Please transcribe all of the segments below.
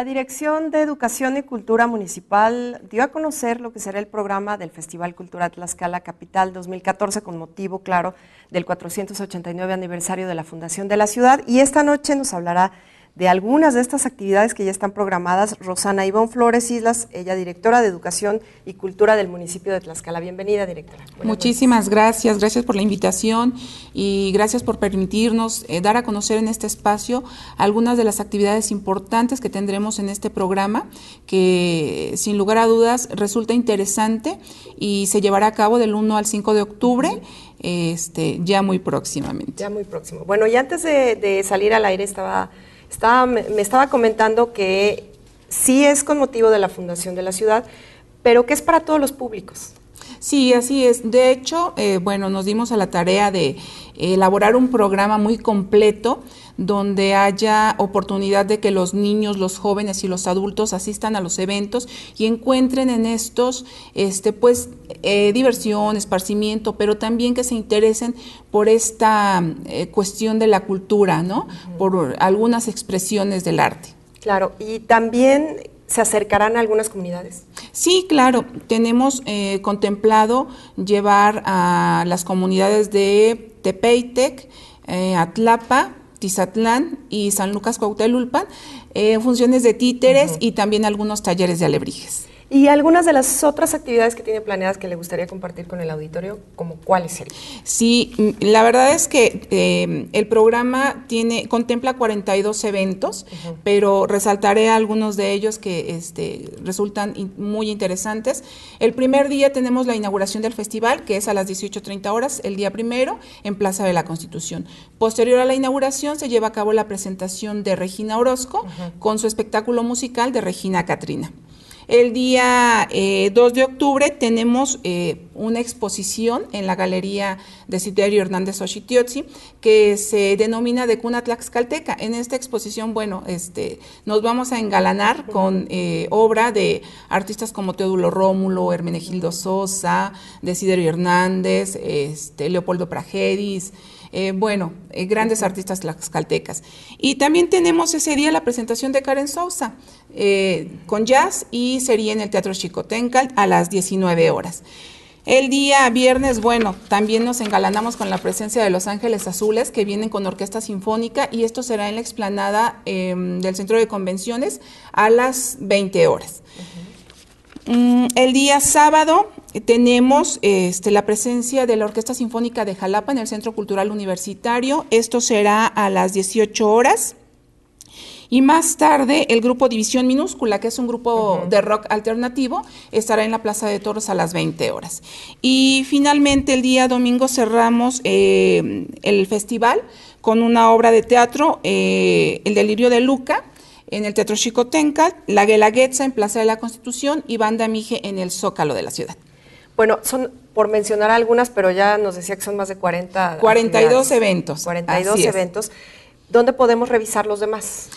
La Dirección de Educación y Cultura Municipal dio a conocer lo que será el programa del Festival Cultura Tlaxcala Capital 2014 con motivo, claro, del 489 aniversario de la Fundación de la Ciudad y esta noche nos hablará de algunas de estas actividades que ya están programadas. Rosana Ivón Flores Islas, ella directora de Educación y Cultura del municipio de Tlaxcala. Bienvenida, directora. Muchísimas gracias, gracias por la invitación y gracias por permitirnos eh, dar a conocer en este espacio algunas de las actividades importantes que tendremos en este programa, que sin lugar a dudas resulta interesante y se llevará a cabo del 1 al 5 de octubre este, ya muy próximamente. Ya muy próximo. Bueno, y antes de, salir al aire estaba, estaba, me estaba comentando que sí es con motivo de la fundación de la ciudad, pero que es para todos los públicos. Sí, así es. De hecho, eh, bueno, nos dimos a la tarea de elaborar un programa muy completo donde haya oportunidad de que los niños, los jóvenes y los adultos asistan a los eventos y encuentren en estos este pues eh, diversión, esparcimiento, pero también que se interesen por esta eh, cuestión de la cultura, ¿no? Por algunas expresiones del arte. Claro, y también se acercarán a algunas comunidades. Sí, claro, tenemos eh, contemplado llevar a las comunidades de Tepeitec, eh, Atlapa, Tizatlán y San Lucas Cuautelulpan, en eh, funciones de títeres y también algunos talleres de alebrijes. ¿Y algunas de las otras actividades que tiene planeadas que le gustaría compartir con el auditorio, como cuáles el Sí, mm, la verdad es que em, el programa tiene contempla 42 eventos, pero resaltaré algunos de ellos que este, resultan muy interesantes. El primer día tenemos la inauguración del festival, que es a las 18.30 horas, el día primero, en Plaza de la Constitución. Posterior a la inauguración se lleva a cabo la presentación de Regina Orozco con su espectáculo musical de Regina Catrina. El día 2 eh, de octubre tenemos eh, una exposición en la Galería de Siderio Hernández Oshitiotzi que se denomina de Cuna Tlaxcalteca. En esta exposición, bueno, este, nos vamos a engalanar con eh, obra de artistas como Teodulo Rómulo, Hermenegildo Sosa, Desiderio Hernández, este, Leopoldo Pragedis, eh, bueno, eh, grandes artistas tlaxcaltecas. Y también tenemos ese día la presentación de Karen Sousa con jazz y sería en el Teatro Chicotencal a las 19 horas. El día viernes, bueno, también nos engalanamos con la presencia de Los Ángeles Azules, que vienen con orquesta sinfónica, y esto será en la explanada em, del Centro de Convenciones a las 20 horas. Mm, el día sábado eh, tenemos este, la presencia de la Orquesta Sinfónica de Jalapa en el Centro Cultural Universitario, esto será a las 18 horas. Y más tarde, el grupo División Minúscula, que es un grupo de rock alternativo, estará en la Plaza de Toros a las 20 horas. Y finalmente, el día domingo cerramos eh, el festival con una obra de teatro, eh, El Delirio de Luca, en el Teatro Chicotenca, La Guelaguetza en Plaza de la Constitución y Banda Mije en el Zócalo de la ciudad. Bueno, son por mencionar algunas, pero ya nos decía que son más de 40. 42 eventos. 42 eventos. ¿Dónde podemos revisar los demás?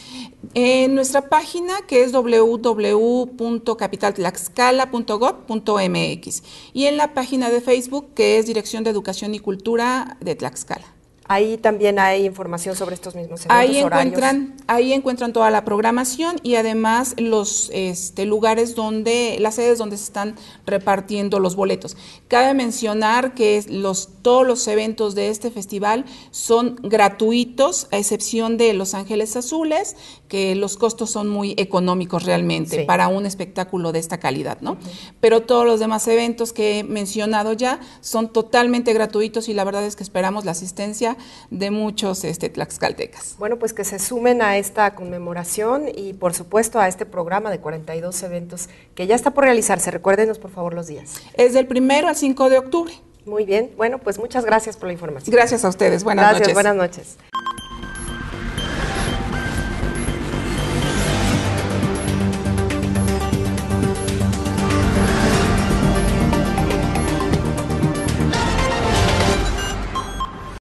En nuestra página que es www.capitaltlaxcala.gov.mx y en la página de Facebook que es Dirección de Educación y Cultura de Tlaxcala. Ahí también hay información sobre estos mismos eventos, ahí encuentran, Ahí encuentran toda la programación y además los este, lugares donde, las sedes donde se están repartiendo los boletos. Cabe mencionar que los, todos los eventos de este festival son gratuitos, a excepción de Los Ángeles Azules, que los costos son muy económicos realmente para un espectáculo de esta calidad, ¿no? Pero todos los demás eventos que he mencionado ya son totalmente gratuitos y la verdad es que esperamos la asistencia de muchos este, tlaxcaltecas. Bueno, pues que se sumen a esta conmemoración y por supuesto a este programa de 42 eventos que ya está por realizarse. Recuérdenos por favor los días. Es del primero al 5 de octubre. Muy bien, bueno, pues muchas gracias por la información. Gracias a ustedes, buenas noches. buenas noches.